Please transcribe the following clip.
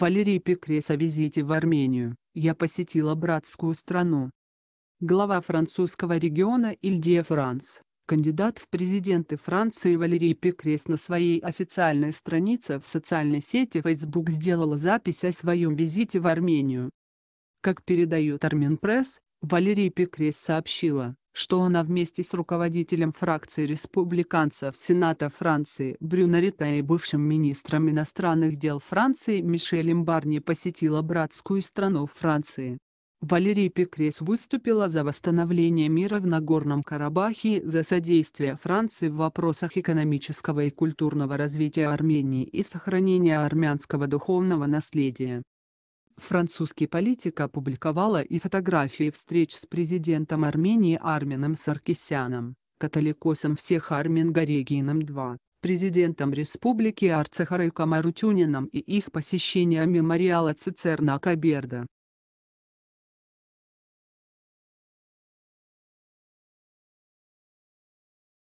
Валерий Пикрес о визите в Армению. Я посетила братскую страну. Глава французского региона Ильдия Франс, кандидат в президенты Франции Валерий Пикрес на своей официальной странице в социальной сети Facebook сделала запись о своем визите в Армению. Как передает Арменпресс, Валерий Пикрес сообщила, что она вместе с руководителем фракции республиканцев Сената Франции Брюно Рита и бывшим министром иностранных дел Франции Мишелем Барни посетила братскую страну Франции. Валерий Пикрес выступила за восстановление мира в Нагорном Карабахе за содействие Франции в вопросах экономического и культурного развития Армении и сохранения армянского духовного наследия. Французский политик опубликовала и фотографии встреч с президентом Армении Арменом Саркисяном, католикосом всех армян Горегином II, президентом Республики Арцахарой Камарутюнином и их посещения мемориала Цицерна Каберда.